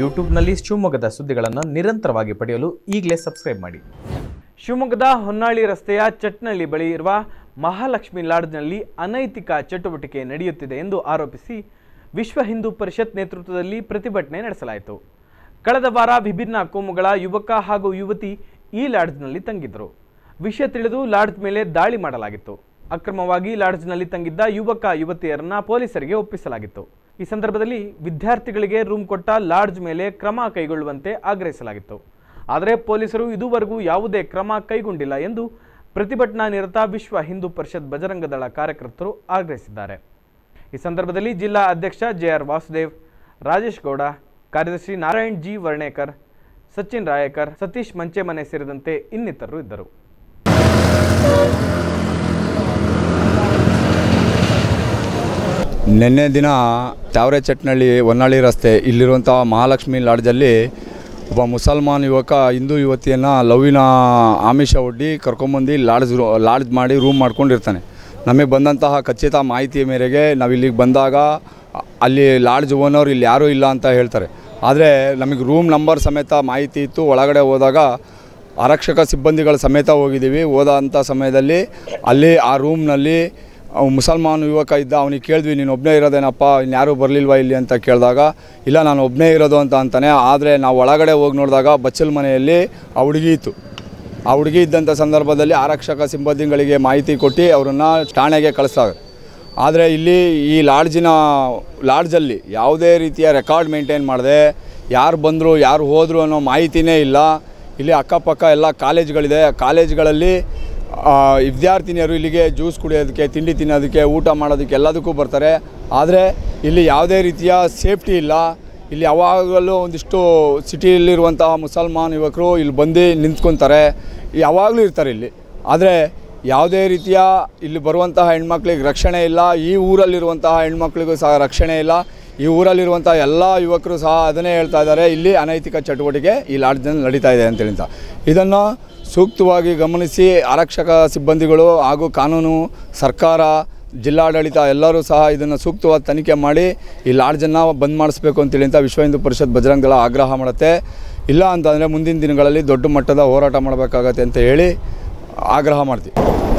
ಯೂಟ್ಯೂಬ್ನಲ್ಲಿ ಶಿವಮೊಗ್ಗದ ಸುದ್ದಿಗಳನ್ನು ನಿರಂತರವಾಗಿ ಪಡೆಯಲು ಈಗಲೇ ಸಬ್ಸ್ಕ್ರೈಬ್ ಮಾಡಿ ಶಿವಮೊಗ್ಗದ ಹೊನ್ನಾಳಿ ರಸ್ತೆಯ ಚಟ್ನಳ್ಳಿ ಬಳಿ ಇರುವ ಮಹಾಲಕ್ಷ್ಮಿ ಲಾಡ್ಜ್ನಲ್ಲಿ ಅನೈತಿಕ ಚಟುವಟಿಕೆ ನಡೆಯುತ್ತಿದೆ ಎಂದು ಆರೋಪಿಸಿ ವಿಶ್ವ ಹಿಂದೂ ಪರಿಷತ್ ನೇತೃತ್ವದಲ್ಲಿ ಪ್ರತಿಭಟನೆ ನಡೆಸಲಾಯಿತು ಕಳೆದ ವಾರ ವಿಭಿನ್ನ ಕೋಮುಗಳ ಯುವಕ ಹಾಗೂ ಯುವತಿ ಈ ಲಾಡ್ಜ್ನಲ್ಲಿ ತಂಗಿದ್ದರು ವಿಷಯ ತಿಳಿದು ಲಾಡ್ಜ್ ಮೇಲೆ ದಾಳಿ ಮಾಡಲಾಗಿತ್ತು ಅಕ್ರಮವಾಗಿ ಲಾಡ್ಜ್ನಲ್ಲಿ ತಂಗಿದ್ದ ಯುವಕ ಯುವತಿಯರನ್ನು ಪೊಲೀಸರಿಗೆ ಒಪ್ಪಿಸಲಾಗಿತ್ತು ಈ ಸಂದರ್ಭದಲ್ಲಿ ವಿದ್ಯಾರ್ಥಿಗಳಿಗೆ ರೂಮ್ ಕೊಟ್ಟ ಲಾಡ್ಜ್ ಮೇಲೆ ಕ್ರಮ ಕೈಗೊಳ್ಳುವಂತೆ ಆಗ್ರಹಿಸಲಾಗಿತ್ತು ಆದರೆ ಪೊಲೀಸರು ಇದುವರೆಗೂ ಯಾವುದೇ ಕ್ರಮ ಕೈಗೊಂಡಿಲ್ಲ ಎಂದು ಪ್ರತಿಭಟನಾ ನಿರತ ವಿಶ್ವ ಹಿಂದೂ ಪರಿಷತ್ ಬಜರಂಗ ದಳ ಕಾರ್ಯಕರ್ತರು ಆಗ್ರಹಿಸಿದ್ದಾರೆ ಈ ಸಂದರ್ಭದಲ್ಲಿ ಜಿಲ್ಲಾ ಅಧ್ಯಕ್ಷ ಜೆ ಆರ್ ವಾಸುದೇವ್ ರಾಜೇಶ್ ಗೌಡ ಕಾರ್ಯದರ್ಶಿ ನಾರಾಯಣ್ ಜಿ ವರ್ಣೇಕರ್ ಸಚಿನ್ ರಾಯಕರ್ ಸತೀಶ್ ಮಂಚೆಮನೆ ಸೇರಿದಂತೆ ಇನ್ನಿತರರು ಇದ್ದರು ನಿನ್ನೆ ದಿನ ತಾವರೆ ಚಟ್ನಳ್ಳಿ ಹೊನ್ನಾಳಿ ರಸ್ತೆ ಇಲ್ಲಿರುವಂಥ ಮಹಾಲಕ್ಷ್ಮಿ ಲಾಡ್ಜಲ್ಲಿ ಒಬ್ಬ ಮುಸಲ್ಮಾನ್ ಯುವಕ ಹಿಂದೂ ಯುವತಿಯನ್ನು ಲವ್ವಿನ ಆಮಿಷ ಒಡ್ಡಿ ಕರ್ಕೊಂಬಂದು ಲಾಡ್ಜ್ ಲಾಡ್ಜ್ ಮಾಡಿ ರೂಮ್ ಮಾಡ್ಕೊಂಡಿರ್ತಾನೆ ನಮಗೆ ಬಂದಂತಹ ಖಚಿತ ಮಾಹಿತಿಯ ಮೇರೆಗೆ ನಾವು ಇಲ್ಲಿಗೆ ಬಂದಾಗ ಅಲ್ಲಿ ಲಾಡ್ಜ್ ಓನರ್ ಇಲ್ಲಿ ಯಾರೂ ಇಲ್ಲ ಅಂತ ಹೇಳ್ತಾರೆ ಆದರೆ ನಮಗೆ ರೂಮ್ ನಂಬರ್ ಸಮೇತ ಮಾಹಿತಿ ಇತ್ತು ಒಳಗಡೆ ಹೋದಾಗ ಆರಕ್ಷಕ ಸಿಬ್ಬಂದಿಗಳ ಸಮೇತ ಹೋಗಿದ್ದೀವಿ ಹೋದಂಥ ಸಮಯದಲ್ಲಿ ಅಲ್ಲಿ ಆ ರೂಮ್ನಲ್ಲಿ ಅವ್ನು ಮುಸಲ್ಮಾನ್ ಯುವಕ ಇದ್ದ ಅವನಿಗೆ ಕೇಳಿದ್ವಿ ನೀನು ಒಬ್ಬನೇ ಇರೋದೇನಪ್ಪ ಇಲ್ಲಿ ಯಾರೂ ಬರಲಿಲ್ವಾ ಇಲ್ಲಿ ಅಂತ ಕೇಳಿದಾಗ ಇಲ್ಲ ನಾನು ಒಬ್ಬನೇ ಇರೋದು ಅಂತ ಅಂತಾನೆ ಆದರೆ ನಾವು ಒಳಗಡೆ ಹೋಗಿ ನೋಡಿದಾಗ ಬಚ್ಚಲ್ ಮನೆಯಲ್ಲಿ ಆ ಹುಡುಗಿ ಇತ್ತು ಆ ಹುಡುಗಿ ಇದ್ದಂಥ ಸಂದರ್ಭದಲ್ಲಿ ಆರಕ್ಷಕ ಸಿಬ್ಬಂದಿಗಳಿಗೆ ಮಾಹಿತಿ ಕೊಟ್ಟು ಅವರನ್ನು ಠಾಣೆಗೆ ಕಳಿಸ್ತಾರೆ ಆದರೆ ಇಲ್ಲಿ ಈ ಲಾಡ್ಜಿನ ಲಾಡ್ಜಲ್ಲಿ ಯಾವುದೇ ರೀತಿಯ ರೆಕಾರ್ಡ್ ಮೇಂಟೈನ್ ಮಾಡಿದೆ ಯಾರು ಬಂದರು ಯಾರು ಹೋದರು ಅನ್ನೋ ಮಾಹಿತಿನೇ ಇಲ್ಲ ಇಲ್ಲಿ ಅಕ್ಕಪಕ್ಕ ಎಲ್ಲ ಕಾಲೇಜ್ಗಳಿದೆ ಕಾಲೇಜ್ಗಳಲ್ಲಿ ವಿದ್ಯಾರ್ಥಿನಿಯರು ಇಲ್ಲಿಗೆ ಜ್ಯೂಸ್ ಕುಡಿಯೋದಕ್ಕೆ ತಿಂಡಿ ತಿನ್ನೋದಕ್ಕೆ ಊಟ ಮಾಡೋದಕ್ಕೆ ಎಲ್ಲದಕ್ಕೂ ಬರ್ತಾರೆ ಆದರೆ ಇಲ್ಲಿ ಯಾವುದೇ ರೀತಿಯ ಸೇಫ್ಟಿ ಇಲ್ಲ ಇಲ್ಲಿ ಯಾವಾಗಲೂ ಒಂದಿಷ್ಟು ಸಿಟಿಯಲ್ಲಿರುವಂತಹ ಮುಸಲ್ಮಾನ್ ಯುವಕರು ಇಲ್ಲಿ ಬಂದು ನಿಂತ್ಕೊತಾರೆ ಯಾವಾಗಲೂ ಇರ್ತಾರೆ ಇಲ್ಲಿ ಆದರೆ ಯಾವುದೇ ರೀತಿಯ ಇಲ್ಲಿ ಬರುವಂತಹ ಹೆಣ್ಮಕ್ಳಿಗೆ ರಕ್ಷಣೆ ಇಲ್ಲ ಈ ಊರಲ್ಲಿರುವಂತಹ ಹೆಣ್ಮಕ್ಳಿಗೂ ಸಹ ರಕ್ಷಣೆ ಇಲ್ಲ ಈ ಊರಲ್ಲಿರುವಂಥ ಎಲ್ಲ ಯುವಕರು ಸಹ ಅದನ್ನೇ ಹೇಳ್ತಾ ಇದ್ದಾರೆ ಇಲ್ಲಿ ಅನೈತಿಕ ಚಟುವಟಿಕೆ ಈ ಲಾಡ್ಜ್ನಲ್ಲಿ ನಡೀತಾ ಇದೆ ಅಂತೇಳಿಂತ ಇದನ್ನು ಸೂಕ್ತವಾಗಿ ಗಮನಿಸಿ ಆರಕ್ಷಕ ಸಿಬ್ಬಂದಿಗಳು ಹಾಗೂ ಕಾನೂನು ಸರ್ಕಾರ ಜಿಲ್ಲಾಡಳಿತ ಎಲ್ಲರೂ ಸಹ ಇದನ್ನು ಸೂಕ್ತವಾದ ತನಿಖೆ ಮಾಡಿ ಈ ಲಾಡ್ಜನ್ನು ಬಂದ್ ಮಾಡಿಸ್ಬೇಕು ಅಂತೇಳಿ ಅಂತ ವಿಶ್ವ ಹಿಂದೂ ಪರಿಷತ್ ಬಜರಂಗಲ ಆಗ್ರಹ ಮಾಡುತ್ತೆ ಇಲ್ಲ ಅಂತಂದರೆ ಮುಂದಿನ ದಿನಗಳಲ್ಲಿ ದೊಡ್ಡ ಮಟ್ಟದ ಹೋರಾಟ ಮಾಡಬೇಕಾಗತ್ತೆ ಅಂತ ಹೇಳಿ ಆಗ್ರಹ ಮಾಡ್ತೀವಿ